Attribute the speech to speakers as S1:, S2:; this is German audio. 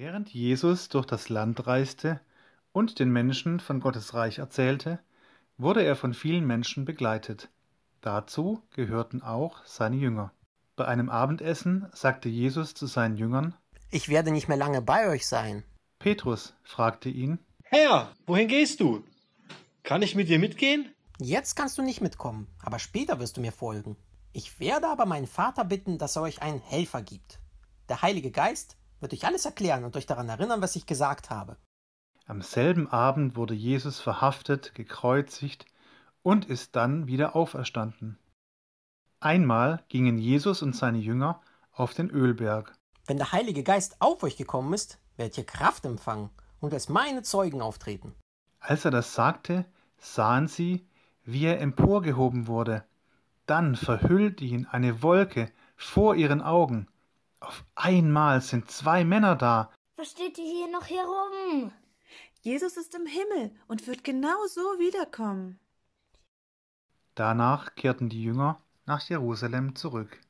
S1: Während Jesus durch das Land reiste und den Menschen von Gottes Reich erzählte, wurde er von vielen Menschen begleitet. Dazu gehörten auch seine Jünger. Bei einem Abendessen sagte Jesus zu seinen Jüngern, Ich werde nicht mehr lange bei euch sein.
S2: Petrus fragte ihn, Herr, wohin gehst du? Kann ich mit dir mitgehen? Jetzt kannst du nicht mitkommen, aber später wirst du mir folgen. Ich werde aber meinen Vater bitten, dass er euch einen Helfer gibt. Der Heilige Geist, wird euch alles erklären und euch daran erinnern, was ich gesagt habe.
S1: Am selben Abend wurde Jesus verhaftet, gekreuzigt und ist dann wieder auferstanden. Einmal gingen Jesus und seine Jünger
S2: auf den Ölberg. Wenn der Heilige Geist auf euch gekommen ist, werdet ihr Kraft empfangen und als meine Zeugen auftreten.
S1: Als er das sagte, sahen sie, wie er emporgehoben wurde. Dann verhüllte ihn eine Wolke vor ihren Augen. Auf einmal sind zwei Männer da.
S3: Was steht ihr hier noch herum? Jesus ist im Himmel und wird genau so wiederkommen.
S1: Danach kehrten die Jünger nach Jerusalem zurück.